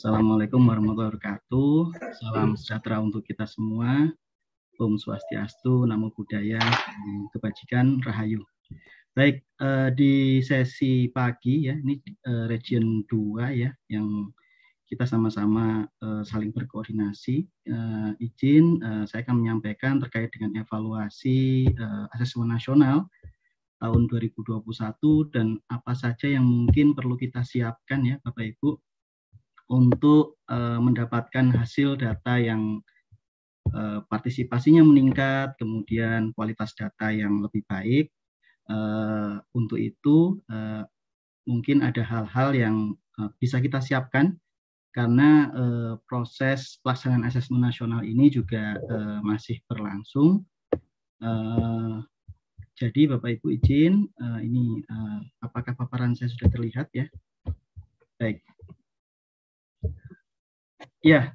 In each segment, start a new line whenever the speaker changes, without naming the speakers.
Assalamualaikum warahmatullahi wabarakatuh. Salam sejahtera untuk kita semua. Om Swastiastu, Namo Buddhaya, Kebajikan, Rahayu. Baik, eh, di sesi pagi ya, ini eh, region 2 ya, yang kita sama-sama eh, saling berkoordinasi. Izin, saya akan menyampaikan terkait dengan evaluasi asesmen nasional tahun 2021 dan apa saja yang mungkin perlu kita siapkan ya Bapak Ibu untuk uh, mendapatkan hasil data yang uh, partisipasinya meningkat, kemudian kualitas data yang lebih baik. Uh, untuk itu uh, mungkin ada hal-hal yang uh, bisa kita siapkan karena uh, proses pelaksanaan asesmen nasional ini juga uh, masih berlangsung. Uh, jadi Bapak Ibu izin, uh, ini uh, apakah paparan saya sudah terlihat ya? Baik. Ya,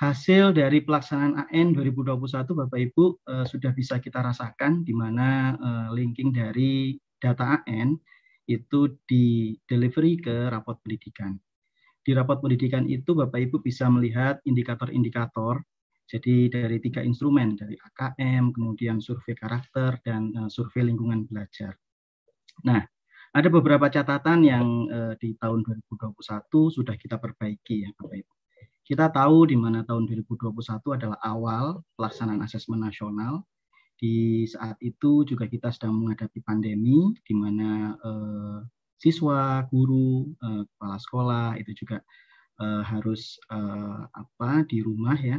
hasil dari pelaksanaan AN 2021 Bapak Ibu eh, sudah bisa kita rasakan di mana eh, linking dari data AN itu di delivery ke rapot pendidikan. Di rapot pendidikan itu Bapak Ibu bisa melihat indikator-indikator jadi dari tiga instrumen dari AKM, kemudian survei karakter dan eh, survei lingkungan belajar. Nah, ada beberapa catatan yang eh, di tahun 2021 sudah kita perbaiki ya Bapak Ibu. Kita tahu di mana tahun 2021 adalah awal pelaksanaan asesmen nasional. Di saat itu juga kita sedang menghadapi pandemi di mana eh, siswa, guru, eh, kepala sekolah itu juga eh, harus eh, apa di rumah ya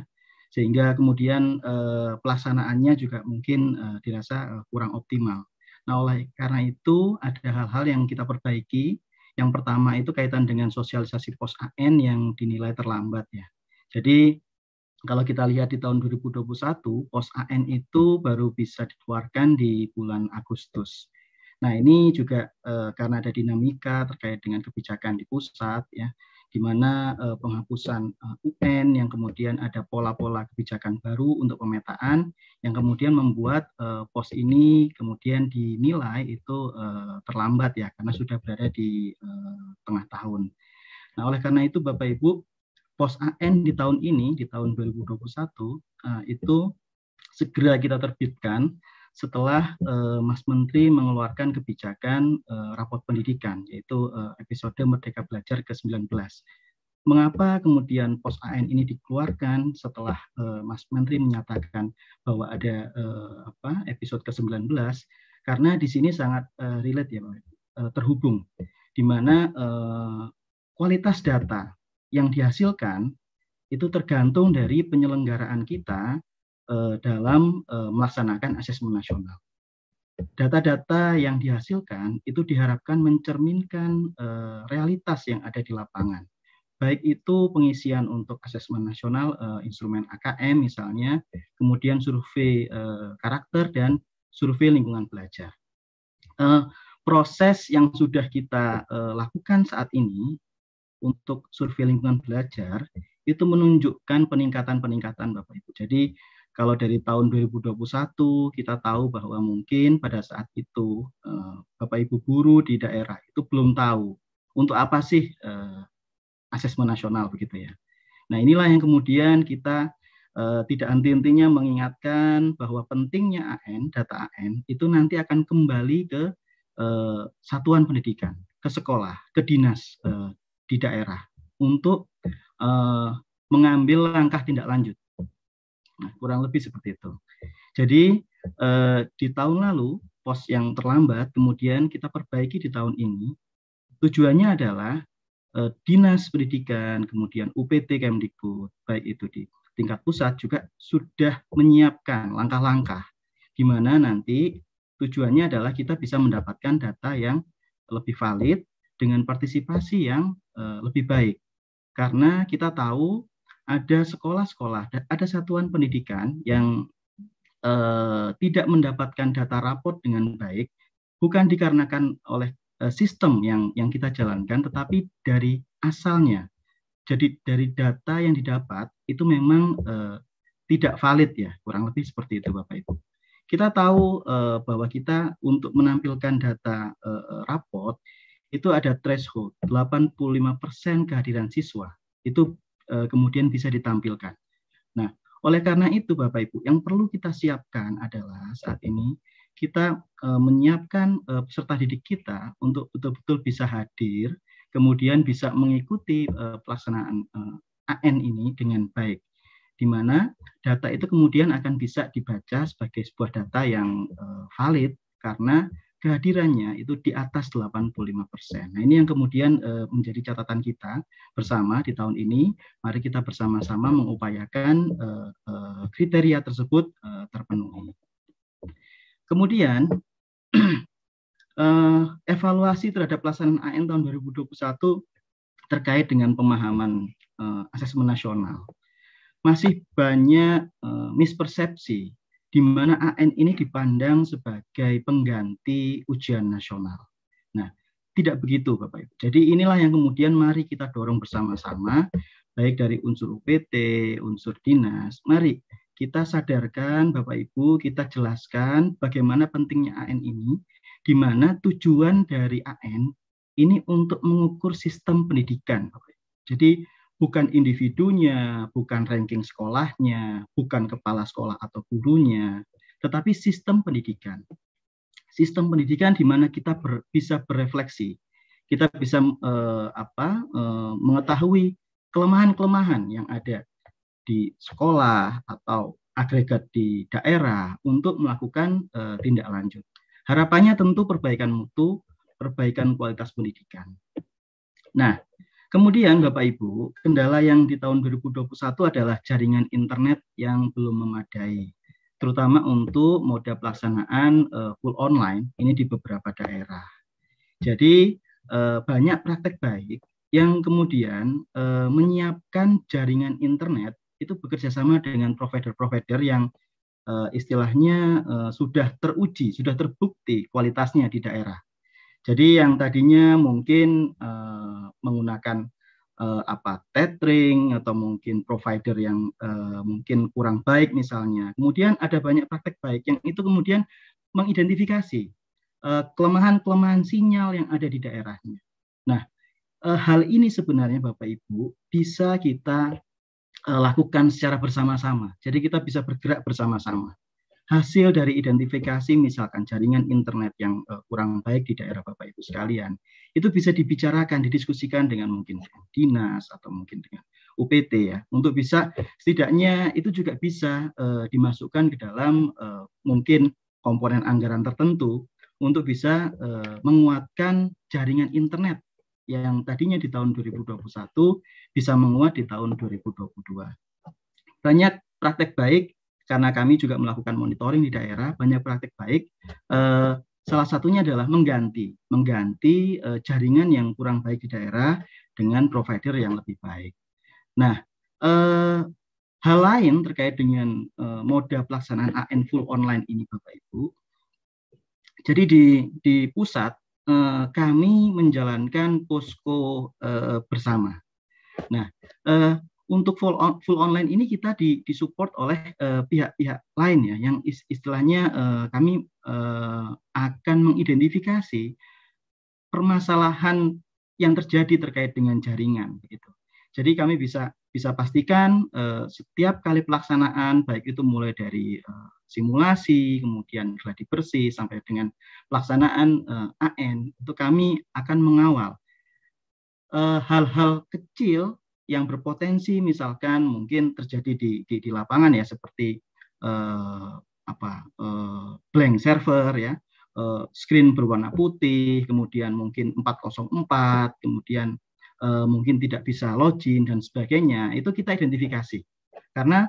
sehingga kemudian eh, pelaksanaannya juga mungkin eh, dirasa eh, kurang optimal. Nah, oleh karena itu ada hal-hal yang kita perbaiki. Yang pertama itu kaitan dengan sosialisasi pos AN yang dinilai terlambat ya. Jadi kalau kita lihat di tahun 2021, pos AN itu baru bisa dikeluarkan di bulan Agustus. Nah, ini juga e, karena ada dinamika terkait dengan kebijakan di pusat ya di mana eh, penghapusan eh, UN yang kemudian ada pola-pola kebijakan baru untuk pemetaan yang kemudian membuat eh, pos ini kemudian dinilai itu terlambat ya karena sudah berada di tengah tahun. Nah, oleh karena itu Bapak Ibu, pos AN di tahun ini di tahun 2021 itu segera kita terbitkan setelah uh, Mas Menteri mengeluarkan kebijakan uh, eh, rapot pendidikan, yaitu uh, episode Merdeka Belajar ke-19. Mengapa kemudian pos AN ini dikeluarkan setelah uh, Mas Menteri menyatakan bahwa ada uh, apa, episode ke-19? Karena di sini sangat uh, relate ya, uh, terhubung, di mana uh, kualitas data yang dihasilkan itu tergantung dari penyelenggaraan kita Eh, dalam eh, melaksanakan asesmen nasional. Data-data yang dihasilkan itu diharapkan mencerminkan eh, realitas yang ada di lapangan, baik itu pengisian untuk asesmen nasional instrumen AKM misalnya, kemudian survei karakter dan survei lingkungan belajar. proses yang sudah kita lakukan saat ini untuk survei lingkungan belajar itu menunjukkan peningkatan-peningkatan Bapak Ibu. Jadi kalau dari tahun 2021 kita tahu bahwa mungkin pada saat itu eh, Bapak Ibu guru di daerah itu belum tahu untuk apa sih eh, asesmen nasional begitu ya. Nah, inilah yang kemudian kita eh, tidak anti hentinya mengingatkan bahwa pentingnya AN, data AN itu nanti akan kembali ke satuan pendidikan, ke sekolah, ke dinas di daerah untuk mengambil langkah tindak lanjut Nah, kurang lebih seperti itu. Jadi eh, di tahun lalu pos yang terlambat kemudian kita perbaiki di tahun ini. Tujuannya adalah eh, dinas pendidikan kemudian UPT Kemdikbud baik itu di tingkat pusat juga sudah menyiapkan langkah-langkah di mana nanti tujuannya adalah kita bisa mendapatkan data yang lebih valid dengan partisipasi yang eh, lebih baik. Karena kita tahu ada sekolah-sekolah, ada satuan pendidikan yang eh, tidak mendapatkan data raport dengan baik, bukan dikarenakan oleh eh, sistem yang yang kita jalankan, tetapi dari asalnya. Jadi dari data yang didapat itu memang eh, tidak valid ya, kurang lebih seperti itu Bapak Ibu. Kita tahu eh, bahwa kita untuk menampilkan data eh, rapot itu ada threshold 85% kehadiran siswa. Itu Eh, kemudian bisa ditampilkan. Nah, oleh karena itu Bapak Ibu, yang perlu kita siapkan adalah saat ini kita eh, menyiapkan eh, peserta didik kita untuk betul-betul bisa hadir, kemudian bisa mengikuti pelaksanaan AN ini dengan baik di mana data itu kemudian akan bisa dibaca sebagai sebuah data yang valid karena kehadirannya itu di atas 85 persen. Nah ini yang kemudian uh, menjadi catatan kita bersama di tahun ini. Mari kita bersama-sama mengupayakan uh, uh, kriteria tersebut uh, terpenuhi. Kemudian uh, evaluasi terhadap pelaksanaan AN tahun 2021 terkait dengan pemahaman uh, asesmen nasional. Masih banyak uh, mispersepsi di mana AN ini dipandang sebagai pengganti ujian nasional. Nah, tidak begitu Bapak Ibu. Jadi inilah yang kemudian mari kita dorong bersama-sama, baik dari unsur UPT, unsur dinas, mari kita sadarkan Bapak Ibu, kita jelaskan bagaimana pentingnya AN ini, di mana tujuan dari AN ini untuk mengukur sistem pendidikan. Jadi bukan individunya, bukan ranking sekolahnya, bukan kepala sekolah atau gurunya, tetapi sistem pendidikan. Sistem pendidikan di mana kita ber, bisa berefleksi, kita bisa eh, apa eh, mengetahui kelemahan-kelemahan yang ada di sekolah atau agregat di daerah untuk melakukan eh, tindak lanjut. Harapannya tentu perbaikan mutu, perbaikan kualitas pendidikan. Nah, Kemudian Bapak Ibu, kendala yang di tahun 2021 adalah jaringan internet yang belum memadai, terutama untuk moda pelaksanaan uh, full online ini di beberapa daerah. Jadi uh, banyak praktek baik yang kemudian uh, menyiapkan jaringan internet itu bekerja sama dengan provider-provider yang uh, istilahnya uh, sudah teruji, sudah terbukti kualitasnya di daerah. Jadi yang tadinya mungkin uh, menggunakan eh, apa tethering atau mungkin provider yang eh, mungkin kurang baik misalnya. Kemudian ada banyak praktek baik yang itu kemudian mengidentifikasi eh, kelemahan-kelemahan sinyal yang ada di daerahnya. Nah, eh, hal ini sebenarnya Bapak Ibu bisa kita lakukan secara bersama-sama. Jadi kita bisa bergerak bersama-sama hasil dari identifikasi misalkan jaringan internet yang uh, kurang baik di daerah Bapak Ibu sekalian, itu bisa dibicarakan, didiskusikan dengan mungkin dinas atau mungkin dengan UPT ya, untuk bisa setidaknya itu juga bisa uh, dimasukkan ke dalam uh, mungkin komponen anggaran tertentu untuk bisa uh, menguatkan jaringan internet yang tadinya di tahun 2021 bisa menguat di tahun 2022. Banyak praktek baik karena kami juga melakukan monitoring di daerah banyak praktik baik eh, salah satunya adalah mengganti mengganti eh, jaringan yang kurang baik di daerah dengan provider yang lebih baik. Nah, eh, hal lain terkait dengan eh, moda pelaksanaan AN full online ini Bapak Ibu. Jadi di di pusat eh, kami menjalankan posko eh, bersama. Nah, eh, untuk full on, full online ini kita di, disupport oleh eh, pihak-pihak uh, lain ya yang istilahnya uh, kami uh, akan mengidentifikasi permasalahan yang terjadi terkait dengan jaringan gitu. Jadi kami bisa bisa pastikan uh, setiap kali pelaksanaan baik itu mulai dari uh, simulasi, kemudian gladi bersih sampai dengan pelaksanaan uh, AN itu kami akan mengawal hal-hal uh, kecil yang berpotensi misalkan mungkin terjadi di di, di lapangan ya seperti eh, apa eh, blank server ya eh, screen berwarna putih kemudian mungkin 404 kemudian eh, mungkin tidak bisa login dan sebagainya itu kita identifikasi karena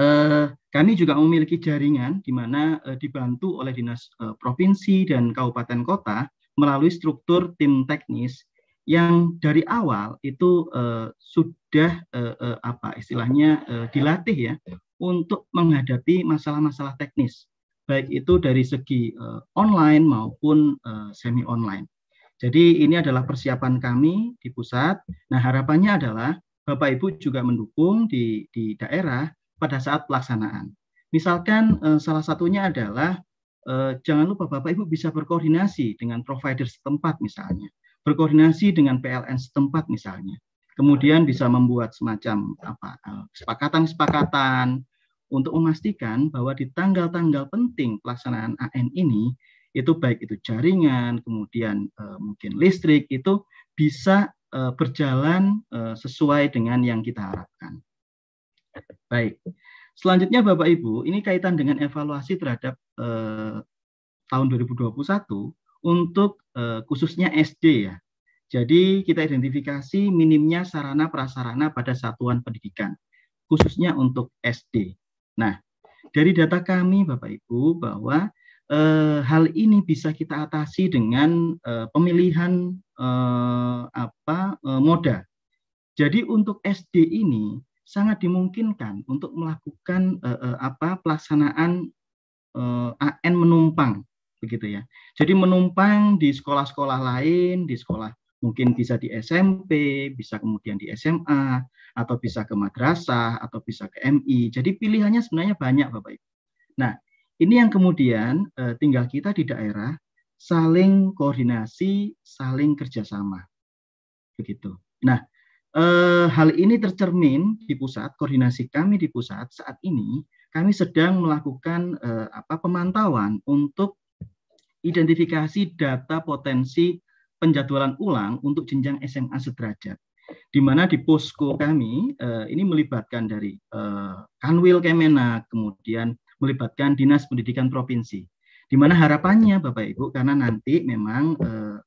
eh, kami juga memiliki jaringan di mana eh, dibantu oleh dinas eh, provinsi dan kabupaten kota melalui struktur tim teknis yang dari awal itu uh, sudah eh, eh, apa istilahnya uh, dilatih ya untuk menghadapi masalah-masalah teknis baik itu dari segi uh, online maupun uh, semi online. Jadi ini adalah persiapan kami di pusat. Nah harapannya adalah Bapak Ibu juga mendukung di, di daerah pada saat pelaksanaan. Misalkan uh, salah satunya adalah uh, jangan lupa Bapak Ibu bisa berkoordinasi dengan provider setempat misalnya berkoordinasi dengan PLN setempat misalnya. Kemudian bisa membuat semacam apa eh, kesepakatan-kesepakatan untuk memastikan bahwa di tanggal-tanggal penting pelaksanaan AN ini itu baik itu jaringan, kemudian eh, mungkin listrik itu bisa eh, berjalan sesuai dengan yang kita harapkan. Baik. Selanjutnya Bapak Ibu, ini kaitan dengan evaluasi terhadap tahun 2021 untuk eh, khususnya SD ya. Jadi kita identifikasi minimnya sarana prasarana pada satuan pendidikan, khususnya untuk SD. Nah, dari data kami Bapak Ibu bahwa eh, hal ini bisa kita atasi dengan eh, pemilihan eh, apa eh, moda. Jadi untuk SD ini sangat dimungkinkan untuk melakukan eh, eh apa pelaksanaan eh, AN menumpang begitu ya. Jadi menumpang di sekolah-sekolah lain, di sekolah mungkin bisa di SMP, bisa kemudian di SMA, atau bisa ke madrasah, atau bisa ke MI. Jadi pilihannya sebenarnya banyak Bapak Ibu. Nah, ini yang kemudian eh, tinggal kita di daerah saling koordinasi, saling kerjasama. Begitu. Nah, eh, hal ini tercermin di pusat, koordinasi kami di pusat saat ini kami sedang melakukan eh, apa pemantauan untuk identifikasi data potensi penjadwalan ulang untuk jenjang SMA sederajat. Di mana di posko kami eh, ini melibatkan dari eh, Kanwil Kemena, kemudian melibatkan Dinas Pendidikan Provinsi. Di mana harapannya Bapak Ibu karena nanti memang eh,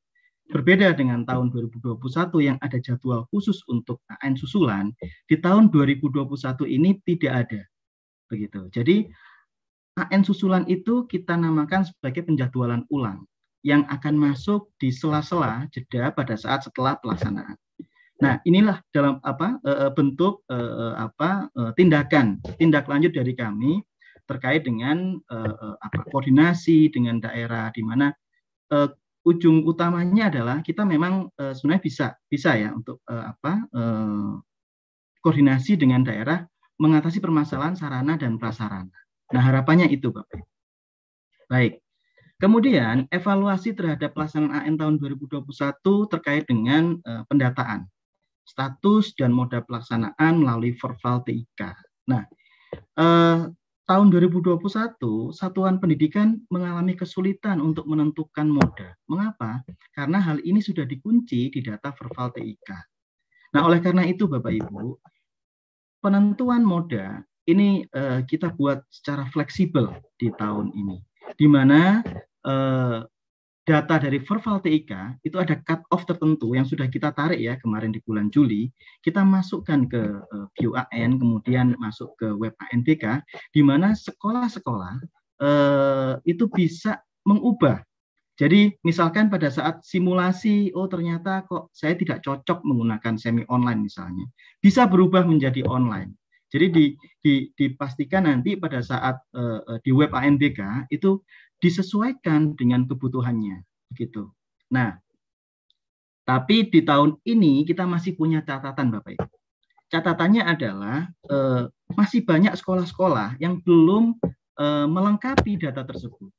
berbeda dengan tahun 2021 yang ada jadwal khusus untuk AN susulan, di tahun 2021 ini tidak ada. Begitu. Jadi AN susulan itu kita namakan sebagai penjadwalan ulang yang akan masuk di sela-sela jeda pada saat setelah pelaksanaan. Nah, inilah dalam apa e, e, bentuk e, apa tindakan tindak lanjut dari kami terkait dengan apa koordinasi dengan daerah di mana ujung utamanya adalah kita memang sebenarnya bisa bisa ya untuk apa koordinasi dengan daerah mengatasi permasalahan sarana dan prasarana. Nah, harapannya itu, Bapak. Baik. Kemudian, evaluasi terhadap pelaksanaan AN tahun 2021 terkait dengan uh, pendataan status dan moda pelaksanaan melalui Verval TIK. Nah, uh, tahun 2021 satuan pendidikan mengalami kesulitan untuk menentukan moda. Mengapa? Karena hal ini sudah dikunci di data Verval TIK. Nah, oleh karena itu Bapak Ibu, penentuan moda ini uh, kita buat secara fleksibel di tahun ini, di mana uh, data dari Verval TIK itu ada cut off tertentu yang sudah kita tarik ya kemarin di bulan Juli, kita masukkan ke eh, BUAN kemudian masuk ke web ANBK di mana sekolah-sekolah uh, itu bisa mengubah. Jadi misalkan pada saat simulasi oh ternyata kok saya tidak cocok menggunakan semi online misalnya, bisa berubah menjadi online. Jadi di, di, dipastikan nanti pada saat uh, di web ANBK itu disesuaikan dengan kebutuhannya, begitu. Nah, tapi di tahun ini kita masih punya catatan Bapak Ibu. Catatannya adalah uh, masih banyak sekolah-sekolah yang belum uh, melengkapi data tersebut.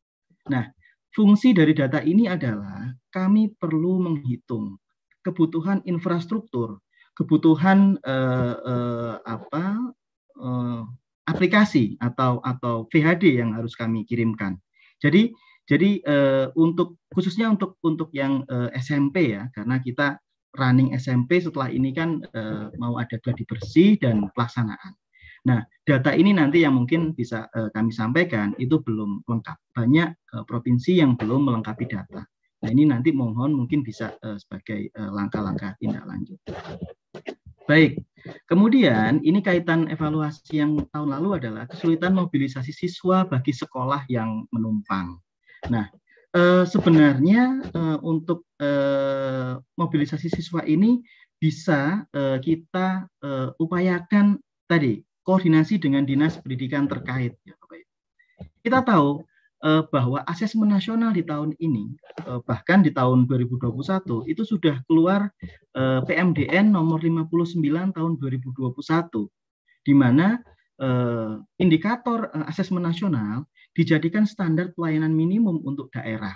Nah, fungsi dari data ini adalah kami perlu menghitung kebutuhan infrastruktur, kebutuhan eh, eh, apa Eh, aplikasi atau atau VHD yang harus kami kirimkan. Jadi jadi uh, untuk khususnya untuk untuk yang uh, eh, SMP ya karena kita running SMP setelah ini kan uh, mau ada gladi bersih dan pelaksanaan. Nah, data ini nanti yang mungkin bisa uh, kami sampaikan itu belum lengkap. Banyak uh, provinsi yang belum melengkapi data. Nah, ini nanti mohon mungkin bisa uh, sebagai langkah-langkah tindak lanjut. Baik. Kemudian ini kaitan evaluasi yang tahun lalu adalah kesulitan mobilisasi siswa bagi sekolah yang menumpang. Nah, eh, sebenarnya eh, untuk eh, mobilisasi siswa ini bisa kita upayakan tadi koordinasi dengan dinas pendidikan terkait. Ya, kita tahu Eh, bahwa asesmen nasional di tahun ini eh, bahkan di tahun 2021 itu sudah keluar eh, PMDN nomor 59 tahun 2021 di mana indikator asesmen nasional dijadikan standar pelayanan minimum untuk daerah.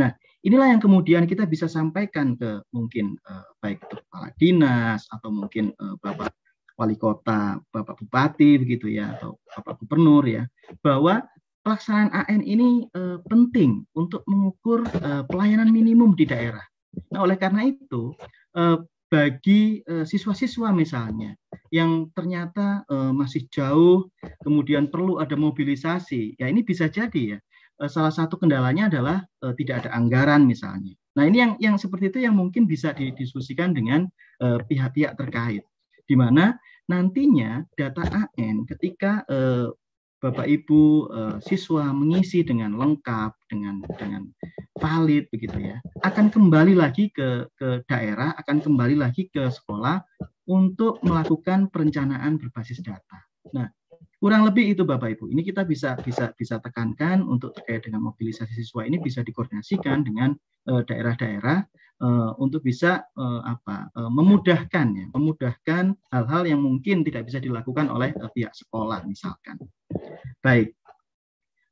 Nah, inilah yang kemudian kita bisa sampaikan ke mungkin baik itu kepala dinas atau mungkin Bapak wali kota, Bapak bupati begitu ya atau Bapak gubernur ya, bahwa pelaksanaan AN ini uh, penting untuk mengukur uh, pelayanan minimum di daerah. Nah, oleh karena itu, uh, bagi siswa-siswa misalnya yang ternyata masih jauh, kemudian perlu ada mobilisasi, ya ini bisa jadi ya. salah satu kendalanya adalah tidak ada anggaran misalnya. Nah ini yang yang seperti itu yang mungkin bisa didiskusikan dengan pihak-pihak terkait, di mana nantinya data AN ketika uh, Bapak Ibu uh, siswa mengisi dengan lengkap dengan dengan valid begitu ya akan kembali lagi ke ke daerah akan kembali lagi ke sekolah untuk melakukan perencanaan berbasis data. Nah kurang lebih itu Bapak Ibu ini kita bisa bisa bisa tekankan untuk terkait dengan mobilisasi siswa ini bisa dikoordinasikan dengan eh, daerah-daerah uh, uh, untuk bisa uh, apa uh, memudahkan ya memudahkan hal-hal yang mungkin tidak bisa dilakukan oleh uh, pihak sekolah misalkan baik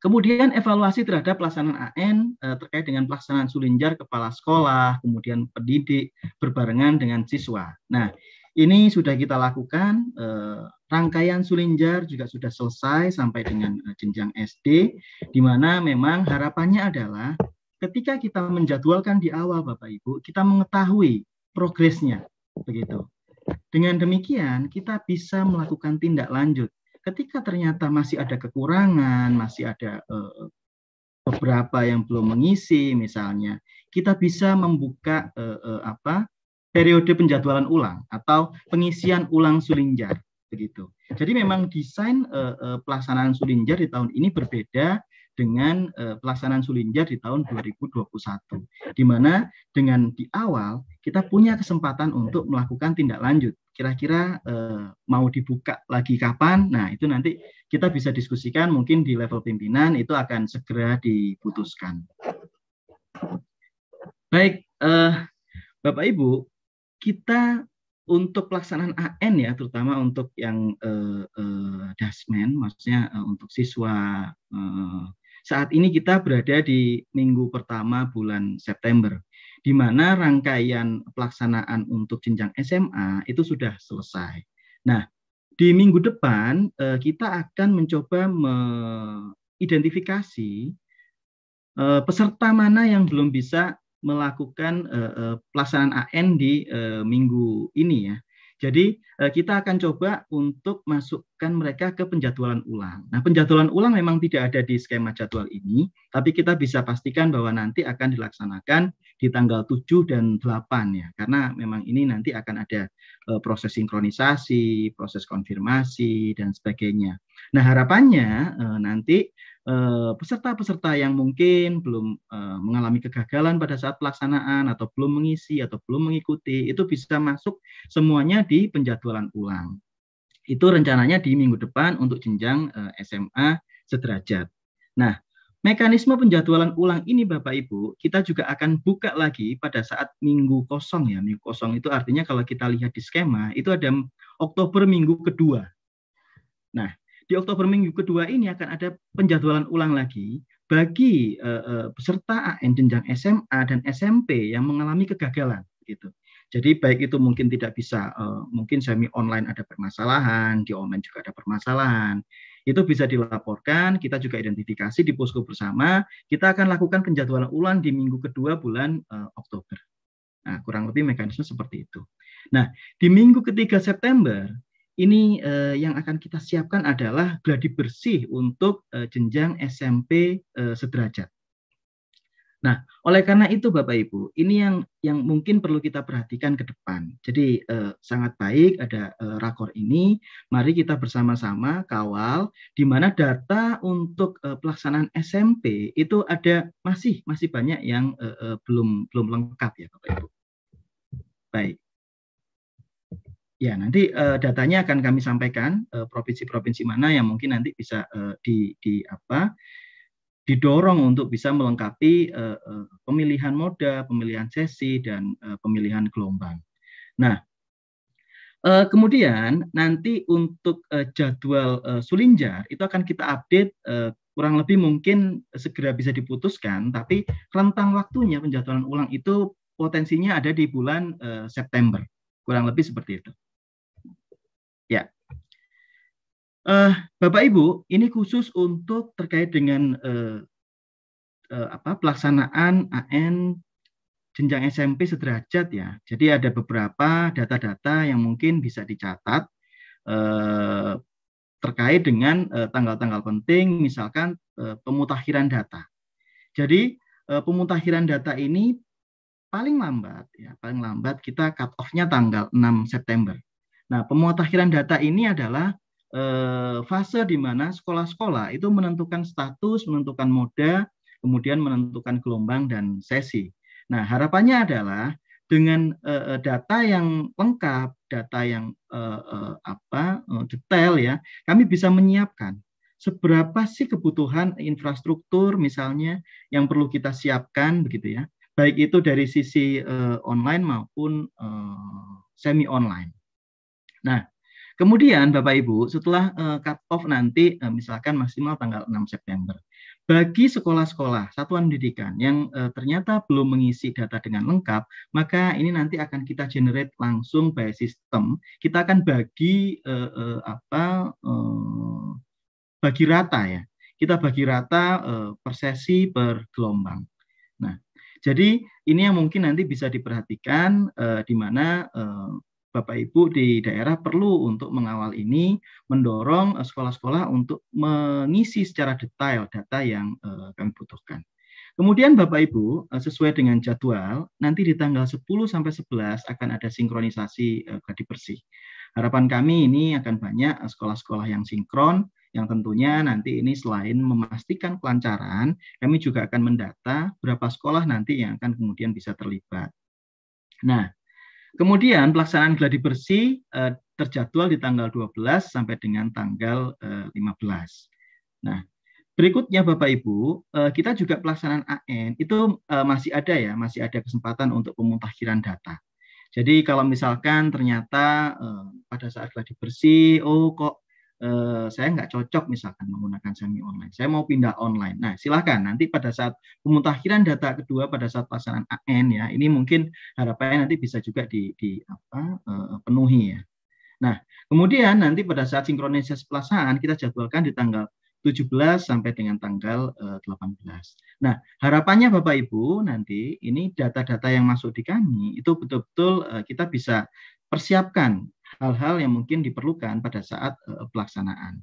Kemudian evaluasi terhadap pelaksanaan AN uh, terkait dengan pelaksanaan sulinjar kepala sekolah, kemudian pendidik berbarengan dengan siswa. Nah, ini sudah kita lakukan. Eh, rangkaian sulinjar juga sudah selesai sampai dengan jenjang SD, di mana memang harapannya adalah ketika kita menjadwalkan di awal Bapak Ibu, kita mengetahui progresnya begitu. Dengan demikian, kita bisa melakukan tindak lanjut. Ketika ternyata masih ada kekurangan, masih ada eh, beberapa yang belum mengisi misalnya, kita bisa membuka eh, eh, apa? periode penjadwalan ulang atau pengisian ulang sulinjar begitu. Jadi memang desain eh, eh pelaksanaan sulinjar di tahun ini berbeda dengan uh, pelaksanaan Sulinja di tahun 2021. Di mana dengan di awal kita punya kesempatan untuk melakukan tindak lanjut. Kira-kira uh, mau dibuka lagi kapan? Nah, itu nanti kita bisa diskusikan mungkin di level pimpinan itu akan segera diputuskan. Baik, uh, Bapak Ibu, kita untuk pelaksanaan AN ya, terutama untuk yang eh, eh, dasmen, maksudnya uh, untuk siswa uh, saat ini kita berada di minggu pertama bulan September, di mana rangkaian pelaksanaan untuk jenjang SMA itu sudah selesai. Nah, di minggu depan eh, kita akan mencoba mengidentifikasi eh, peserta mana yang belum bisa melakukan eh, pelaksanaan AN di minggu ini ya. Jadi eh, kita akan coba untuk masukkan mereka ke penjadwalan ulang. Nah, penjadwalan ulang memang tidak ada di skema jadwal ini, tapi kita bisa pastikan bahwa nanti akan dilaksanakan di tanggal 7 dan 8 ya. Karena memang ini nanti akan ada eh, proses sinkronisasi, proses konfirmasi dan sebagainya. Nah, harapannya eh, nanti Eh, peserta-peserta yang mungkin belum eh, mengalami kegagalan pada saat pelaksanaan atau belum mengisi atau belum mengikuti itu bisa masuk semuanya di penjadwalan ulang. Itu rencananya di minggu depan untuk jenjang eh, SMA sederajat. Nah, mekanisme penjadwalan ulang ini Bapak Ibu, kita juga akan buka lagi pada saat minggu kosong ya. Minggu kosong itu artinya kalau kita lihat di skema itu ada Oktober minggu kedua. Nah, di Oktober minggu kedua ini akan ada penjadwalan ulang lagi bagi uh, uh, peserta AN jenjang SMA dan SMP yang mengalami kegagalan gitu. Jadi baik itu mungkin tidak bisa uh, mungkin semi online ada permasalahan, di online juga ada permasalahan. Itu bisa dilaporkan, kita juga identifikasi di posko bersama, kita akan lakukan penjadwalan ulang di minggu kedua bulan uh, Oktober. Nah, kurang lebih mekanisme seperti itu. Nah, di minggu ketiga September ini eh, yang akan kita siapkan adalah gladi bersih untuk eh, jenjang SMP eh, sederajat. Nah, oleh karena itu Bapak Ibu, ini yang yang mungkin perlu kita perhatikan ke depan. Jadi eh, sangat baik ada eh, rakor ini. Mari kita bersama-sama kawal di mana data untuk eh, pelaksanaan SMP itu ada masih masih banyak yang eh, eh, belum belum lengkap ya Bapak Ibu. Baik. Ya, nanti uh, datanya akan kami sampaikan eh, provinsi-provinsi uh, mana yang mungkin nanti bisa uh, di, di apa didorong untuk bisa melengkapi uh, uh, pemilihan moda, pemilihan sesi dan uh, pemilihan gelombang. Nah, uh, kemudian nanti untuk uh, jadwal uh, Sulinjar itu akan kita update uh, kurang lebih mungkin segera bisa diputuskan, tapi rentang waktunya penjadwalan ulang itu potensinya ada di bulan uh, September kurang lebih seperti itu. Ya. Uh, Bapak Ibu, ini khusus untuk terkait dengan uh, uh, apa pelaksanaan AN jenjang SMP sederajat ya. Jadi ada beberapa data-data yang mungkin bisa dicatat uh, terkait dengan tanggal-tanggal uh, penting, misalkan uh, pemutakhiran data. Jadi uh, pemutakhiran data ini paling lambat ya, paling lambat kita cut off-nya tanggal 6 September. Nah, pemutakhiran data ini adalah eh, fase di mana sekolah-sekolah itu menentukan status, menentukan moda, kemudian menentukan gelombang dan sesi. Nah, harapannya adalah dengan eh, eh data yang lengkap, data yang eh, eh, apa eh, detail ya, kami bisa menyiapkan seberapa sih kebutuhan infrastruktur misalnya yang perlu kita siapkan begitu ya, baik itu dari sisi uh, online maupun uh, semi online. Nah, kemudian Bapak Ibu, setelah uh, cut off nanti uh, misalkan maksimal tanggal 6 September. Bagi sekolah-sekolah satuan pendidikan yang uh, ternyata belum mengisi data dengan lengkap, maka ini nanti akan kita generate langsung by sistem. Kita akan bagi uh, uh, apa uh, bagi rata ya. Kita bagi rata uh, per sesi per gelombang. Nah, jadi ini yang mungkin nanti bisa diperhatikan uh, di mana uh, Bapak Ibu di daerah perlu untuk mengawal ini, mendorong eh, sekolah-sekolah untuk mengisi secara detail data yang eh, kami butuhkan. Kemudian Bapak Ibu, eh, sesuai dengan jadwal, nanti di tanggal 10 sampai 11 akan ada sinkronisasi gadi bersih. Harapan kami ini akan banyak sekolah-sekolah yang sinkron, yang tentunya nanti ini selain memastikan kelancaran, kami juga akan mendata berapa sekolah nanti yang akan kemudian bisa terlibat. Nah, Kemudian pelaksanaan gladi bersih eh, terjadwal di tanggal 12 sampai dengan tanggal eh, 15. Nah, berikutnya Bapak Ibu, eh, kita juga pelaksanaan AN itu eh, masih ada ya, masih ada kesempatan untuk pemutakhiran data. Jadi kalau misalkan ternyata eh, pada saat gladi bersih, oh kok Eh, saya nggak cocok misalkan menggunakan semi online, saya mau pindah online. Nah, silakan. nanti pada saat pemutakhiran data kedua pada saat pelaksanaan AN ya, ini mungkin harapannya nanti bisa juga di, di apa eh, penuhi ya. Nah, kemudian nanti pada saat sinkronisasi pelaksanaan kita jadwalkan di tanggal 17 sampai dengan tanggal eh, delapan 18. Nah, harapannya Bapak Ibu nanti ini data-data yang masuk di kami itu betul-betul kita bisa persiapkan hal-hal yang mungkin diperlukan pada saat uh, pelaksanaan.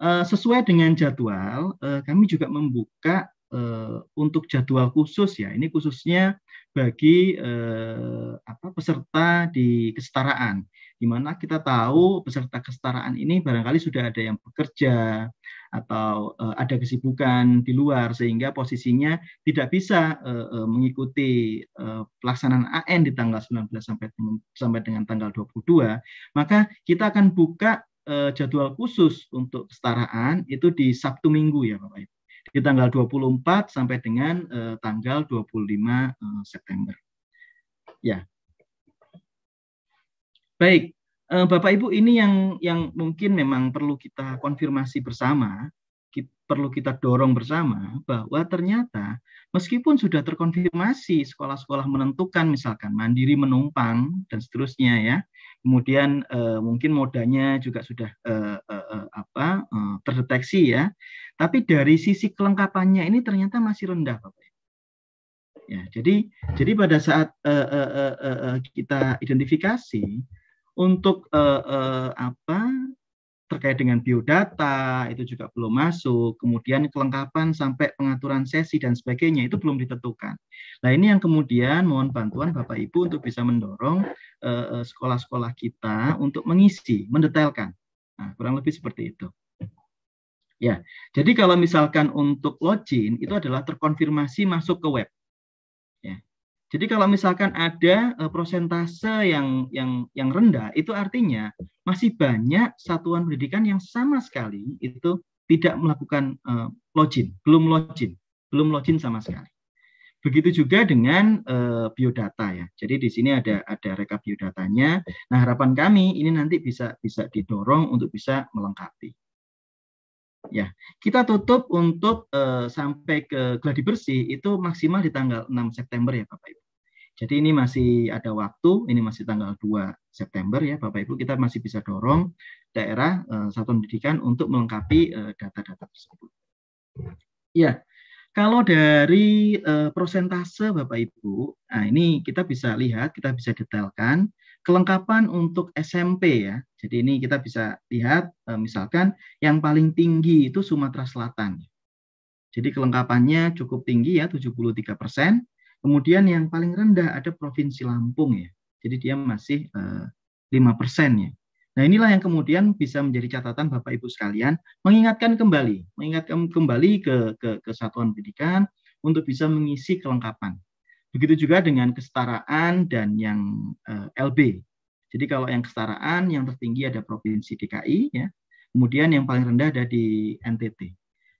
Uh, sesuai dengan jadwal, uh, kami juga membuka uh, untuk jadwal khusus ya. Ini khususnya bagi uh, apa peserta di kesetaraan di mana kita tahu peserta kesetaraan ini barangkali sudah ada yang bekerja, atau uh, ada kesibukan di luar sehingga posisinya tidak bisa uh, uh, mengikuti uh, pelaksanaan AN di tanggal 19 sampai dengan, sampai dengan tanggal 22 maka kita akan buka uh, jadwal khusus untuk kesetaraan itu di Sabtu Minggu ya Bapak Ibu di tanggal 24 sampai dengan uh, tanggal 25 uh, September. Ya. Baik, Eh, Bapak Ibu ini yang yang mungkin memang perlu kita konfirmasi bersama, perlu kita dorong bersama bahwa ternyata meskipun sudah terkonfirmasi sekolah-sekolah menentukan misalkan mandiri menumpang dan seterusnya ya, kemudian eh, mungkin modanya juga sudah eh, eh apa terdeteksi ya, tapi dari sisi kelengkapannya ini ternyata masih rendah, Bapak. Ya, jadi jadi pada saat eh, eh, eh, kita identifikasi untuk uh, uh, apa terkait dengan biodata itu juga belum masuk, kemudian kelengkapan sampai pengaturan sesi dan sebagainya itu belum ditentukan. Nah ini yang kemudian mohon bantuan Bapak Ibu untuk bisa mendorong eh, sekolah-sekolah uh, kita untuk mengisi, mendetailkan. Nah, kurang lebih seperti itu. Ya, jadi kalau misalkan untuk login itu adalah terkonfirmasi masuk ke web. Ya, jadi kalau misalkan ada uh, prosentase yang yang yang rendah, itu artinya masih banyak satuan pendidikan yang sama sekali itu tidak melakukan uh, login, belum login, belum login sama sekali. Begitu juga dengan uh, biodata ya. Jadi di sini ada ada rekap biodatanya. Nah harapan kami ini nanti bisa bisa didorong untuk bisa melengkapi. Ya, kita tutup untuk uh, sampai ke gladi bersih itu maksimal di tanggal 6 September ya Bapak Ibu. Jadi ini masih ada waktu, ini masih tanggal 2 September ya Bapak Ibu, kita masih bisa dorong daerah uh, satuan pendidikan untuk melengkapi eh, data-data uh, tersebut. Ya, kalau dari e, prosentase Bapak Ibu, nah ini kita bisa lihat, kita bisa detailkan kelengkapan untuk SMP ya. Jadi ini kita bisa lihat e, misalkan yang paling tinggi itu Sumatera Selatan. Jadi kelengkapannya cukup tinggi ya 73 persen. Kemudian yang paling rendah ada Provinsi Lampung ya. Jadi dia masih e, eh, 5 persen ya. Nah inilah yang kemudian bisa menjadi catatan Bapak Ibu sekalian, mengingatkan kembali, mengingatkan kembali ke, ke kesatuan pendidikan untuk bisa mengisi kelengkapan. Begitu juga dengan kesetaraan dan yang eh, LB. Jadi kalau yang kesetaraan yang tertinggi ada provinsi DKI, ya, kemudian yang paling rendah ada di NTT.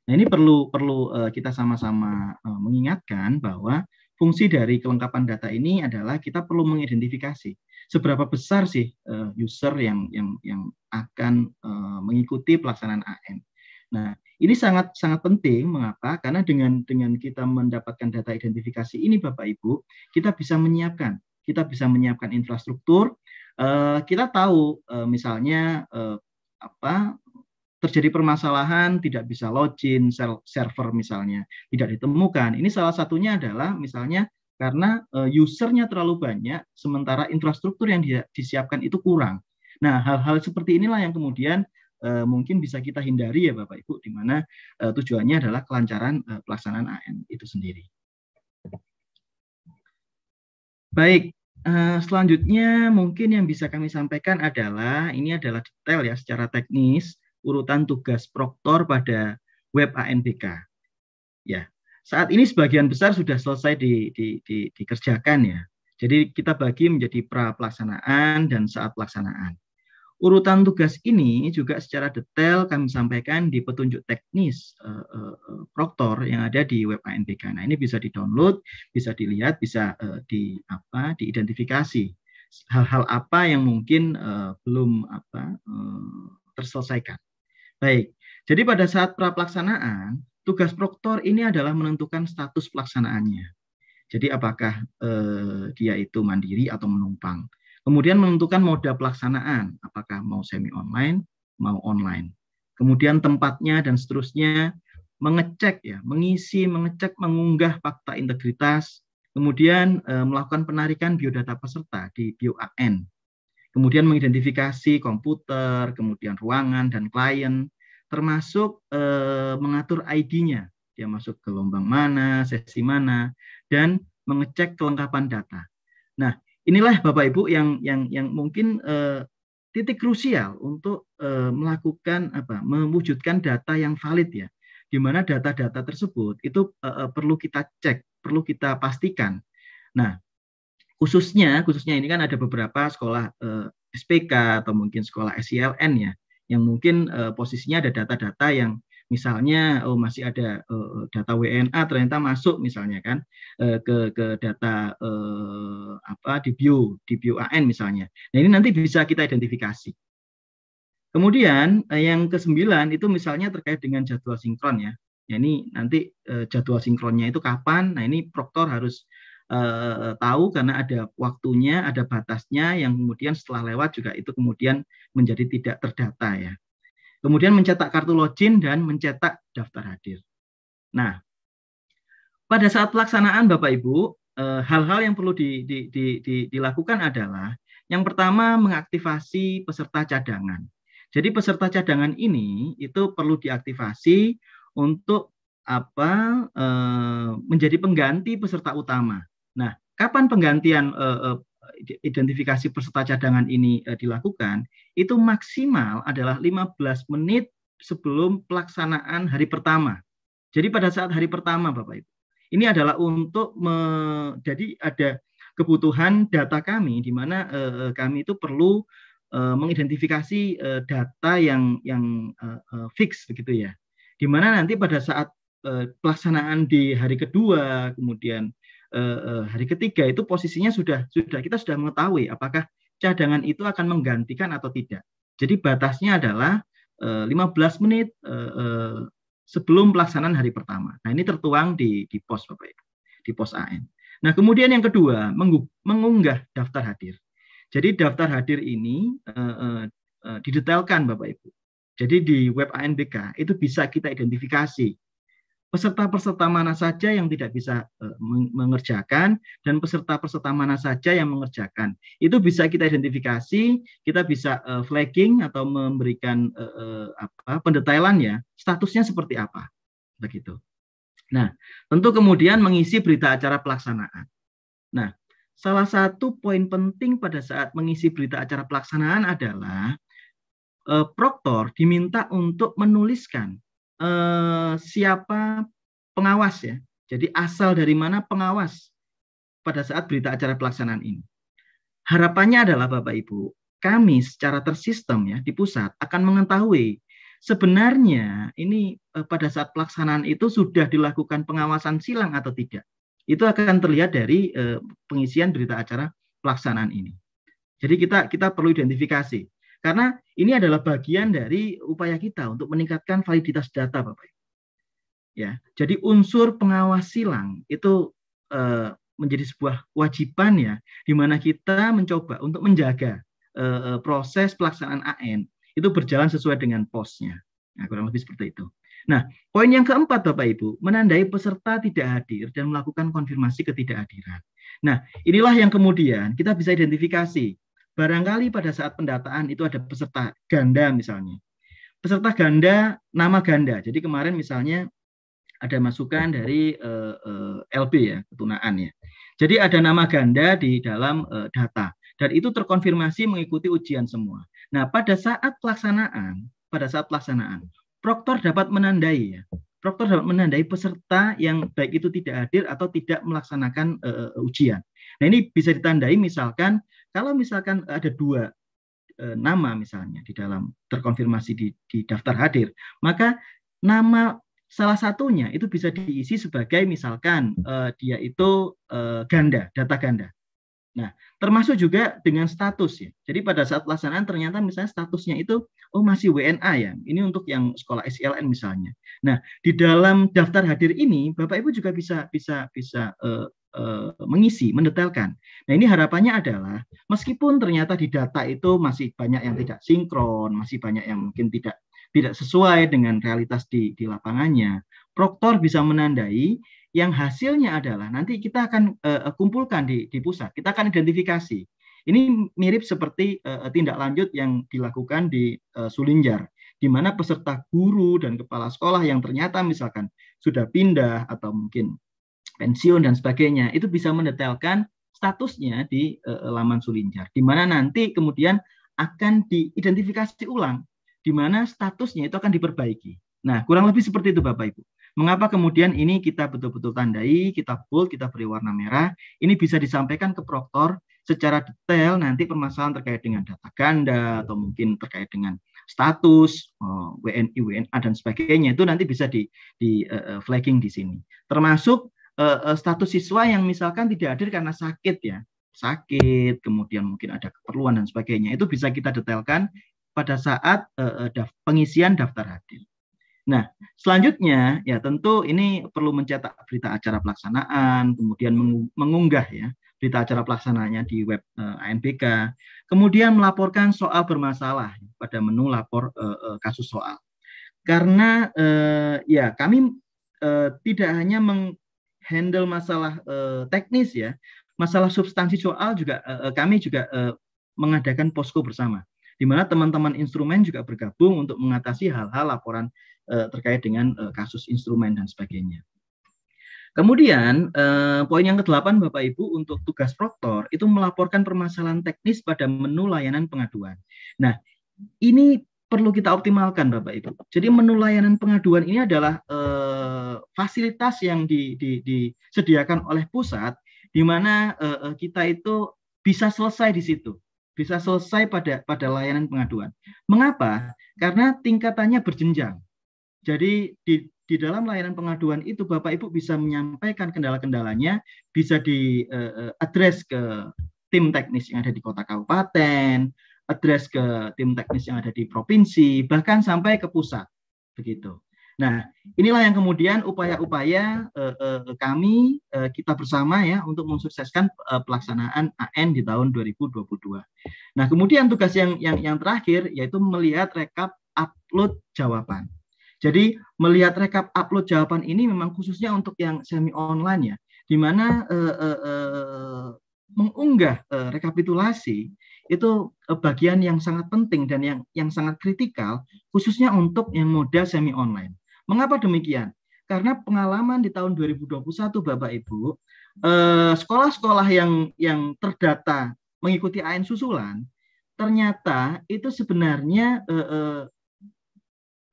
Nah ini perlu perlu eh, kita sama-sama eh, mengingatkan bahwa fungsi dari kelengkapan data ini adalah kita perlu mengidentifikasi seberapa besar sih uh, user yang yang yang akan uh, mengikuti pelaksanaan AM. Nah, ini sangat sangat penting mengapa? Karena dengan dengan kita mendapatkan data identifikasi ini Bapak Ibu, kita bisa menyiapkan, kita bisa menyiapkan infrastruktur. Uh, kita tahu uh, misalnya uh, apa terjadi permasalahan tidak bisa login server misalnya tidak ditemukan ini salah satunya adalah misalnya karena eh, usernya terlalu banyak, sementara infrastruktur yang disiapkan itu kurang. Nah, hal-hal seperti inilah yang kemudian uh, mungkin bisa kita hindari ya Bapak Ibu, di mana uh, tujuannya adalah kelancaran uh, pelaksanaan AN itu sendiri. Baik, selanjutnya mungkin yang bisa kami sampaikan adalah, ini adalah detail ya secara teknis, urutan tugas proktor pada web ANBK. Ya, saat ini sebagian besar sudah selesai di, di, di, dikerjakan ya. Jadi kita bagi menjadi pra pelaksanaan dan saat pelaksanaan. Urutan tugas ini juga secara detail kami sampaikan di petunjuk teknis uh, uh, proktor yang ada di web anbk Nah, ini bisa di-download, bisa dilihat, bisa uh, di apa diidentifikasi hal-hal apa yang mungkin uh, belum apa uh, terselesaikan. Baik. Jadi pada saat pra pelaksanaan tugas proktor ini adalah menentukan status pelaksanaannya. Jadi apakah eh, dia itu mandiri atau menumpang. Kemudian menentukan moda pelaksanaan, apakah mau semi online, mau online. Kemudian tempatnya dan seterusnya mengecek ya, mengisi, mengecek, mengunggah fakta integritas, kemudian eh, melakukan penarikan biodata peserta di BioAN. Kemudian mengidentifikasi komputer, kemudian ruangan dan klien, termasuk eh, mengatur ID-nya. Dia masuk ke gelombang mana, sesi mana, dan mengecek kelengkapan data. Nah, inilah Bapak Ibu yang yang yang mungkin eh, titik krusial untuk eh, melakukan apa? mewujudkan data yang valid ya. Di mana data-data tersebut itu eh, eh perlu kita cek, perlu kita pastikan. Nah, khususnya khususnya ini kan ada beberapa sekolah eh, SPK atau mungkin sekolah SILN ya yang mungkin uh, posisinya ada data-data yang misalnya oh masih ada uh, data WNA ternyata masuk misalnya kan uh, ke ke data uh, apa di bio di bio AN misalnya. Nah ini nanti bisa kita identifikasi. Kemudian uh, yang kesembilan itu misalnya terkait dengan jadwal sinkron ya. Ya ini nanti jadwal sinkronnya itu kapan? Nah ini proktor harus Eh, tahu karena ada waktunya, ada batasnya yang kemudian setelah lewat juga itu kemudian menjadi tidak terdata ya. Kemudian mencetak kartu login dan mencetak daftar hadir. Nah, pada saat pelaksanaan Bapak Ibu, eh, hal-hal yang perlu di, di, di, di, dilakukan adalah yang pertama mengaktifasi peserta cadangan. Jadi peserta cadangan ini itu perlu diaktifasi untuk apa eh, menjadi pengganti peserta utama. Nah, kapan penggantian uh, identifikasi peserta cadangan ini uh, dilakukan, itu maksimal adalah 15 menit sebelum pelaksanaan hari pertama. Jadi pada saat hari pertama Bapak Ibu. Ini adalah untuk me, jadi ada kebutuhan data kami di mana kami itu perlu mengidentifikasi data yang yang fix begitu ya. Di mana nanti pada saat pelaksanaan di hari kedua, kemudian Eh, eh, hari ketiga itu posisinya sudah sudah kita sudah mengetahui apakah cadangan itu akan menggantikan atau tidak. Jadi batasnya adalah 15 eh, menit sebelum pelaksanaan hari pertama. Nah, ini tertuang di di pos Bapak Ibu, di pos AN. Nah, kemudian yang kedua, mengunggah daftar hadir. Jadi daftar hadir ini didetailkan Bapak Ibu. Jadi di web ANBK itu bisa kita identifikasi peserta-peserta mana saja yang tidak bisa e, mengerjakan dan peserta-peserta mana saja yang mengerjakan. Itu bisa kita identifikasi, kita bisa e, flagging atau memberikan e, apa pendetailan ya, statusnya seperti apa. Begitu. Nah, tentu kemudian mengisi berita acara pelaksanaan. Nah, salah satu poin penting pada saat mengisi berita acara pelaksanaan adalah proktor diminta untuk menuliskan Eh, siapa pengawas ya. Jadi asal dari mana pengawas pada saat berita acara pelaksanaan ini. Harapannya adalah Bapak Ibu, kami secara tersistem ya di pusat akan mengetahui sebenarnya ini eh, pada saat pelaksanaan itu sudah dilakukan pengawasan silang atau tidak. Itu akan terlihat dari eh, pengisian berita acara pelaksanaan ini. Jadi kita kita perlu identifikasi karena ini adalah bagian dari upaya kita untuk meningkatkan validitas data, Bapak Ibu. Ya, jadi unsur pengawas silang itu e, menjadi sebuah kewajiban ya, di mana kita mencoba untuk menjaga e, proses pelaksanaan AN itu berjalan sesuai dengan posnya. Nah, kurang lebih seperti itu. Nah, poin yang keempat Bapak Ibu, menandai peserta tidak hadir dan melakukan konfirmasi ketidakhadiran. Nah, inilah yang kemudian kita bisa identifikasi Barangkali pada saat pendataan itu ada peserta ganda misalnya. Peserta ganda, nama ganda. Jadi kemarin misalnya ada masukan dari uh, eh, uh, eh, LB ya, ketunaan ya. Jadi ada nama ganda di dalam uh, data dan itu terkonfirmasi mengikuti ujian semua. Nah, pada saat pelaksanaan, pada saat pelaksanaan, proktor dapat menandai ya. Proktor dapat menandai peserta yang baik itu tidak hadir atau tidak melaksanakan uh, ujian. Nah, ini bisa ditandai misalkan kalau misalkan ada dua eh, nama misalnya di dalam terkonfirmasi di, di daftar hadir, maka nama salah satunya itu bisa diisi sebagai misalkan e, dia itu e, ganda, data ganda. Nah, termasuk juga dengan status ya. Jadi pada saat pelaksanaan ternyata misalnya statusnya itu oh masih WNA ya. Ini untuk yang sekolah SLN misalnya. Nah, di dalam daftar hadir ini Bapak Ibu juga bisa bisa bisa uh, Eh, mengisi, mendetailkan. Nah ini harapannya adalah meskipun ternyata di data itu masih banyak yang tidak sinkron, masih banyak yang mungkin tidak tidak sesuai dengan realitas di, di lapangannya, proktor bisa menandai yang hasilnya adalah nanti kita akan uh, kumpulkan di, di pusat, kita akan identifikasi. Ini mirip seperti uh, tindak lanjut yang dilakukan di uh, Sulinjar, di mana peserta guru dan kepala sekolah yang ternyata misalkan sudah pindah atau mungkin pensiun dan sebagainya itu bisa mendetailkan statusnya di uh, laman Sulinjar di mana nanti kemudian akan diidentifikasi ulang di mana statusnya itu akan diperbaiki. Nah, kurang lebih seperti itu Bapak Ibu. Mengapa kemudian ini kita betul-betul tandai, kita bold, kita beri warna merah, ini bisa disampaikan ke proktor secara detail nanti permasalahan terkait dengan data ganda atau mungkin terkait dengan status eh, WNI, WNA dan sebagainya itu nanti bisa di, di uh, flagging di sini. Termasuk Eh, eh, status siswa yang misalkan tidak hadir karena sakit ya sakit kemudian mungkin ada keperluan dan sebagainya itu bisa kita detailkan pada saat eh, pengisian daftar hadir. Nah, selanjutnya ya tentu ini perlu mencetak berita acara pelaksanaan, kemudian mengunggah ya berita acara pelaksanaannya di web ANPK kemudian melaporkan soal bermasalah pada menu lapor kasus soal. Karena ya kami tidak hanya handle masalah uh, teknis ya, masalah substansi soal juga uh, kami juga uh, mengadakan posko bersama di mana teman-teman instrumen juga bergabung untuk mengatasi hal-hal laporan uh, terkait dengan uh, kasus instrumen dan sebagainya. Kemudian eh, poin yang kedelapan Bapak Ibu untuk tugas proktor itu melaporkan permasalahan teknis pada menu layanan pengaduan. Nah, ini perlu kita optimalkan Bapak Ibu. Jadi menu layanan pengaduan ini adalah eh, fasilitas yang di, di, disediakan oleh pusat di mana eh, eh, kita itu bisa selesai di situ, bisa selesai pada pada layanan pengaduan. Mengapa? Karena tingkatannya berjenjang. Jadi di di dalam layanan pengaduan itu Bapak Ibu bisa menyampaikan kendala-kendalanya, bisa di uh, address ke tim teknis yang ada di kota kabupaten address ke tim teknis yang ada di provinsi, bahkan sampai ke pusat, begitu. Nah, inilah yang kemudian upaya-upaya uh, uh, kami uh, kita bersama ya untuk mensukseskan uh, pelaksanaan AN di tahun 2022. Nah, kemudian tugas yang yang yang terakhir yaitu melihat rekap upload jawaban. Jadi melihat rekap upload jawaban ini memang khususnya untuk yang semi online ya, di mana uh, uh, uh, mengunggah eh, rekapitulasi itu eh, bagian yang sangat penting dan yang yang sangat kritikal khususnya untuk yang moda semi online. Mengapa demikian? Karena pengalaman di tahun 2021 Bapak Ibu, eh, sekolah-sekolah yang yang terdata mengikuti AN susulan ternyata itu sebenarnya eh,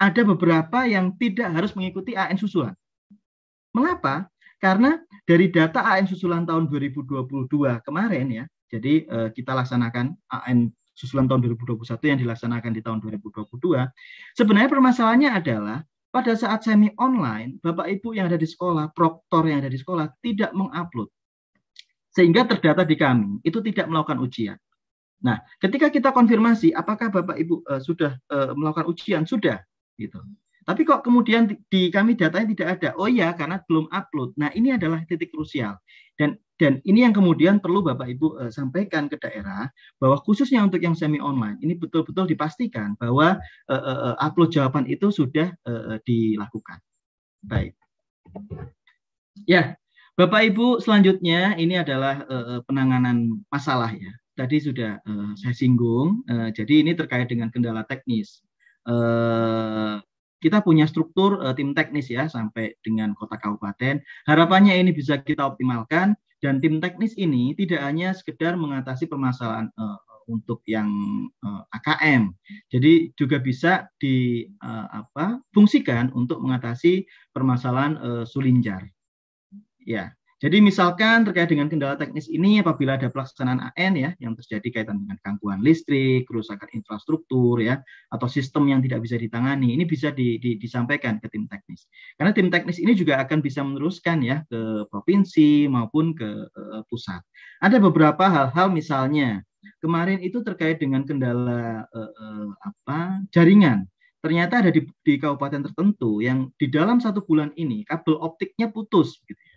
ada beberapa yang tidak harus mengikuti AN susulan. Mengapa? Karena dari data AN susulan tahun 2022 kemarin ya, jadi eh, kita laksanakan AN susulan tahun 2021 yang dilaksanakan di tahun 2022, sebenarnya permasalahannya adalah pada saat semi online, Bapak Ibu yang ada di sekolah, proktor yang ada di sekolah tidak mengupload. Sehingga terdata di kami itu tidak melakukan ujian. Nah, ketika kita konfirmasi apakah Bapak Ibu uh, sudah uh, melakukan ujian, sudah gitu. Tapi kok kemudian di kami datanya tidak ada? Oh iya, karena belum upload. Nah, ini adalah titik krusial. Dan dan ini yang kemudian perlu Bapak Ibu uh, sampaikan ke daerah bahwa khususnya untuk yang semi online ini betul-betul dipastikan bahwa uh, uh, upload jawaban itu sudah uh, dilakukan. Baik. Ya, Bapak Ibu selanjutnya ini adalah uh, penanganan masalah ya. Tadi sudah uh, saya singgung. Uh, jadi ini terkait dengan kendala teknis. Uh, kita punya struktur uh, tim teknis ya sampai dengan kota kabupaten. Harapannya ini bisa kita optimalkan dan tim teknis ini tidak hanya sekedar mengatasi permasalahan uh, untuk yang uh, eh, AKM. Jadi juga bisa di uh, apa fungsikan untuk mengatasi permasalahan uh, Sulinjar. Ya. Jadi misalkan terkait dengan kendala teknis ini apabila ada pelaksanaan AN ya yang terjadi kaitan dengan gangguan listrik, kerusakan infrastruktur ya atau sistem yang tidak bisa ditangani, ini bisa di, di, disampaikan ke tim teknis. Karena tim teknis ini juga akan bisa meneruskan ya ke provinsi maupun ke uh, pusat. Ada beberapa hal-hal misalnya kemarin itu terkait dengan kendala uh, uh, apa jaringan ternyata ada di, di kabupaten tertentu yang di dalam satu bulan ini kabel optiknya putus gitu ya.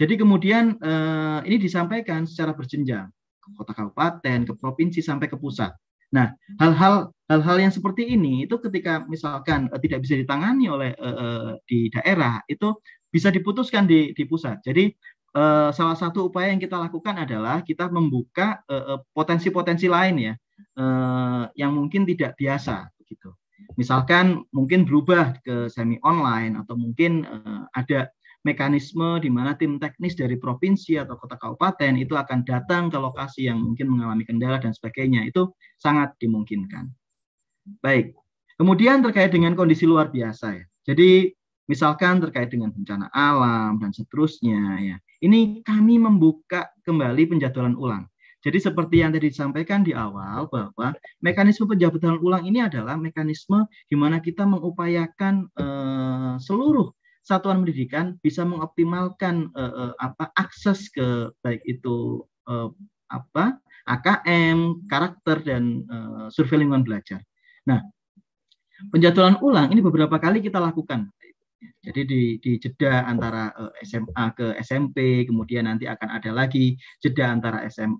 Jadi kemudian eh, ini disampaikan secara berjenjang ke kota kabupaten, ke provinsi sampai ke pusat. Nah, hal-hal hal-hal yang seperti ini itu ketika misalkan eh, tidak bisa ditangani oleh eh, eh di daerah itu bisa diputuskan di di pusat. Jadi eh, salah satu upaya yang kita lakukan adalah kita membuka eh, eh, potensi-potensi eh, lain ya eh, yang mungkin tidak biasa gitu. Misalkan mungkin berubah ke semi online atau mungkin eh, ada mekanisme di mana tim teknis dari provinsi atau kota kabupaten itu akan datang ke lokasi yang mungkin mengalami kendala dan sebagainya. Itu sangat dimungkinkan. Baik. Kemudian terkait dengan kondisi luar biasa ya. Jadi misalkan terkait dengan bencana alam dan seterusnya ya. Ini kami membuka kembali penjadwalan ulang. Jadi seperti yang tadi disampaikan di awal bahwa mekanisme penjadwalan ulang ini adalah mekanisme di mana kita mengupayakan eh, seluruh satuan pendidikan bisa mengoptimalkan uh, apa akses ke baik itu uh, apa AKM, karakter dan uh, survei lingkungan belajar. Nah, penjadwalan ulang ini beberapa kali kita lakukan. Jadi di, di jeda antara SMA ke SMP, kemudian nanti akan ada lagi jeda antara SM,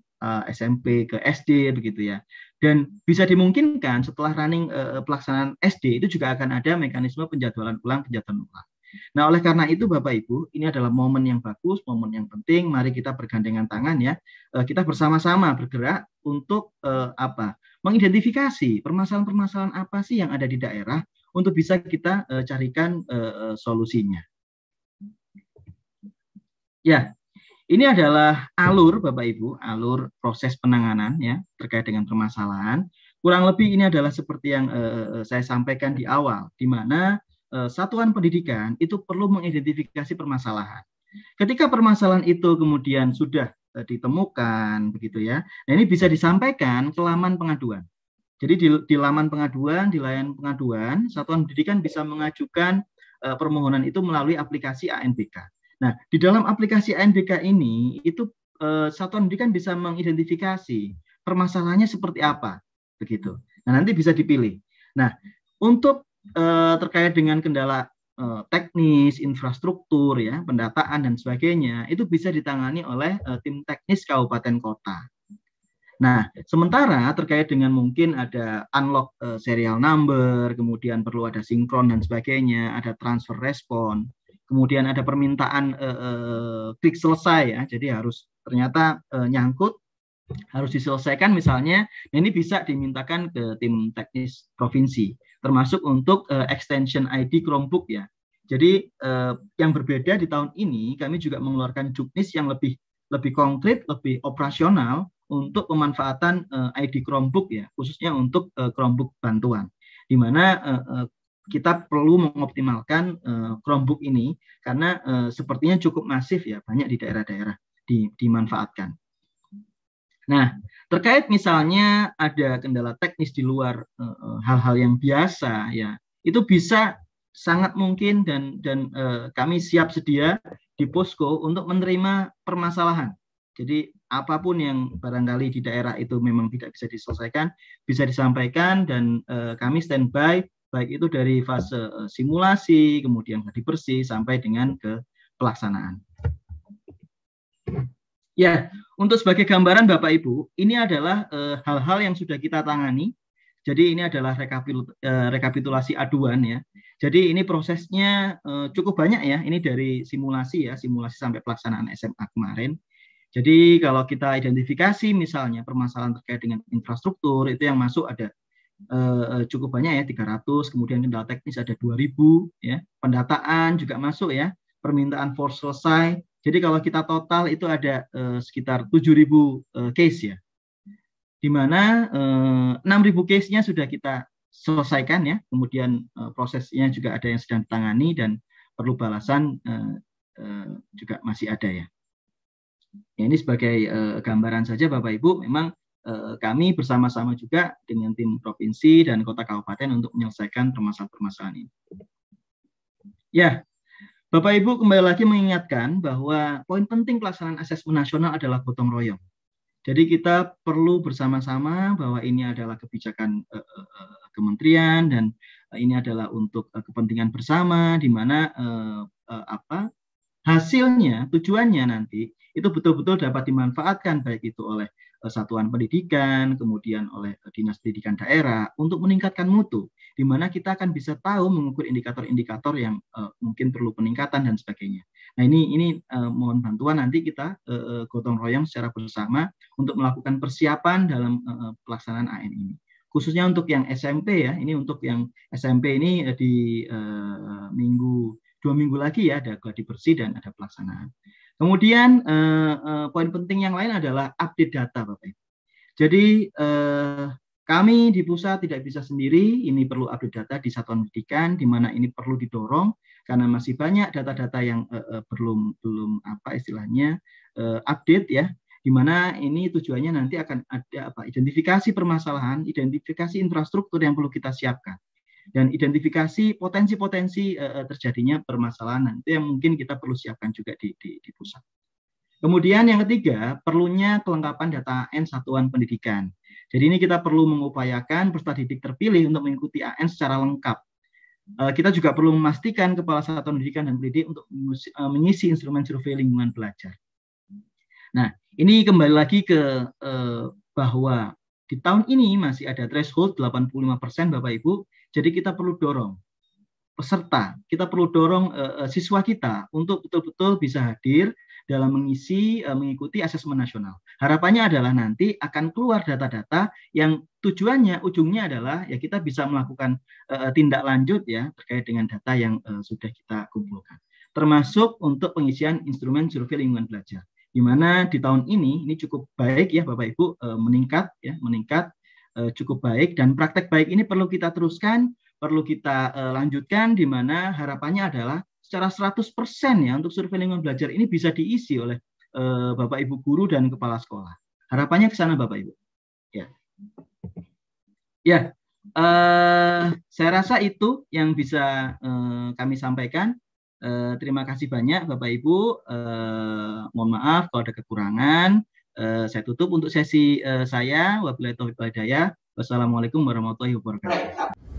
SMP ke SD begitu ya. Dan bisa dimungkinkan setelah running pelaksanaan SD itu juga akan ada mekanisme penjadwalan ulang penjadwalan ulang. Nah, oleh karena itu Bapak Ibu, ini adalah momen yang bagus, momen yang penting. Mari kita bergandengan tangan ya. Eh, kita bersama-sama bergerak untuk eh, apa? Mengidentifikasi permasalahan-permasalahan apa sih yang ada di daerah untuk bisa kita eh, carikan eh, eh, solusinya. Ya, ini adalah alur Bapak Ibu, alur proses penanganan ya terkait dengan permasalahan. Kurang lebih ini adalah seperti yang eh, eh saya sampaikan di awal, di mana Eh, satuan pendidikan itu perlu mengidentifikasi permasalahan. Ketika permasalahan itu kemudian sudah eh, ditemukan, begitu ya. Nah ini bisa disampaikan ke laman pengaduan. Jadi di, di laman pengaduan, di layan pengaduan, satuan pendidikan bisa mengajukan uh, permohonan itu melalui aplikasi ANBK. Nah di dalam aplikasi ANBK ini itu uh, satuan pendidikan bisa mengidentifikasi permasalahannya seperti apa, begitu. Nah nanti bisa dipilih. Nah untuk eh, terkait dengan kendala eh, teknis, infrastruktur, ya, pendataan dan sebagainya itu bisa ditangani oleh eh, tim teknis kabupaten kota. Nah, sementara terkait dengan mungkin ada unlock uh, serial number, kemudian perlu ada sinkron dan sebagainya, ada transfer respon, kemudian ada permintaan uh, uh, klik selesai ya, jadi harus ternyata uh, nyangkut harus diselesaikan misalnya, ini bisa dimintakan ke tim teknis provinsi termasuk untuk uh, extension ID Chromebook ya. Jadi uh, yang berbeda di tahun ini kami juga mengeluarkan juknis yang lebih lebih konkret, lebih operasional untuk pemanfaatan uh, eh, ID Chromebook ya, khususnya untuk uh, Chromebook bantuan. Di mana uh, uh, kita perlu mengoptimalkan uh, Chromebook ini karena uh, sepertinya cukup masif ya, banyak di daerah-daerah di, dimanfaatkan. Nah, terkait misalnya ada kendala teknis di luar eh, eh, hal-hal yang biasa ya, itu bisa sangat mungkin dan dan eh, kami siap sedia di posko untuk menerima permasalahan. Jadi apapun yang barangkali di daerah itu memang tidak bisa diselesaikan bisa disampaikan dan kami standby baik itu dari fase simulasi kemudian tadi bersih sampai dengan ke pelaksanaan. Ya, untuk sebagai gambaran Bapak Ibu, ini adalah eh, hal-hal e, yang sudah kita tangani. Jadi ini adalah rekapil e, eh, rekapitulasi aduan ya. Jadi ini prosesnya e, cukup banyak ya. Ini dari simulasi ya, simulasi sampai pelaksanaan SMA kemarin. Jadi kalau kita identifikasi misalnya permasalahan terkait dengan infrastruktur itu yang masuk ada cukup banyak ya 300, kemudian kendala teknis ada 2000 ya. Pendataan juga masuk ya. Permintaan for selesai jadi kalau kita total itu ada uh, sekitar 7.000 uh, eh, case ya. Di mana uh, eh, 6.000 case-nya sudah kita selesaikan ya. Kemudian uh, prosesnya juga ada yang sedang ditangani dan perlu balasan uh, uh, juga masih ada ya. ya ini sebagai uh, gambaran saja Bapak Ibu memang kami bersama-sama juga dengan tim provinsi dan kota kabupaten untuk menyelesaikan permasalahan-permasalahan ini. Ya, Bapak Ibu kembali lagi mengingatkan bahwa poin penting pelaksanaan asesmen nasional adalah gotong royong. Jadi kita perlu bersama-sama bahwa ini adalah kebijakan uh, uh, kementerian dan ini adalah untuk uh, kepentingan bersama di mana uh, uh, apa hasilnya tujuannya nanti itu betul-betul dapat dimanfaatkan baik itu oleh satuan pendidikan, kemudian oleh eh, dinas pendidikan daerah untuk meningkatkan mutu, di mana kita akan bisa tahu mengukur indikator-indikator yang uh, mungkin perlu peningkatan dan sebagainya. Nah ini ini uh, mohon bantuan nanti kita uh, gotong royong secara bersama untuk melakukan persiapan dalam uh, pelaksanaan AN ini. Khususnya untuk yang SMP ya, ini untuk yang SMP ini uh, di uh, minggu dua minggu lagi ya ada gladi bersih dan ada pelaksanaan. Kemudian eh, eh, poin penting yang lain adalah update data, Bapak Ibu. Jadi eh, kami di pusat tidak bisa sendiri, ini perlu update data di satuan pendidikan, di mana ini perlu didorong karena masih banyak data-data yang eh, eh, belum belum apa istilahnya eh, update ya, di mana ini tujuannya nanti akan ada apa identifikasi permasalahan, identifikasi infrastruktur yang perlu kita siapkan dan identifikasi potensi-potensi uh, terjadinya permasalahan itu yang mungkin kita perlu siapkan juga di, di, di pusat. Kemudian yang ketiga, perlunya kelengkapan data N satuan pendidikan. Jadi ini kita perlu mengupayakan peserta didik terpilih untuk mengikuti AN secara lengkap. Eh, kita juga perlu memastikan kepala satuan pendidikan dan pendidik untuk mengisi instrumen survei lingkungan belajar. Nah, ini kembali lagi ke bahwa di tahun ini masih ada threshold 85% Bapak Ibu jadi kita perlu dorong peserta, kita perlu dorong uh, siswa kita untuk betul-betul bisa hadir dalam mengisi uh, mengikuti asesmen nasional. Harapannya adalah nanti akan keluar data-data yang tujuannya ujungnya adalah ya kita bisa melakukan uh, tindak lanjut ya terkait dengan data yang uh, sudah kita kumpulkan. Termasuk untuk pengisian instrumen survei lingkungan belajar. Di mana di tahun ini ini cukup baik ya Bapak Ibu meningkat ya meningkat Eh, cukup baik dan praktek baik ini perlu kita teruskan, perlu kita eh, lanjutkan di mana harapannya adalah secara 100% ya untuk survei lingkungan belajar ini bisa diisi oleh eh, Bapak Ibu guru dan kepala sekolah. Harapannya ke sana Bapak Ibu. Ya. Ya. Uh, saya rasa itu yang bisa uh, kami sampaikan. Uh, terima kasih banyak Bapak Ibu. Uh, mohon maaf kalau ada kekurangan. Eh, saya tutup untuk sesi uh, saya. Wabillahi taufiq Wassalamualaikum warahmatullahi wabarakatuh.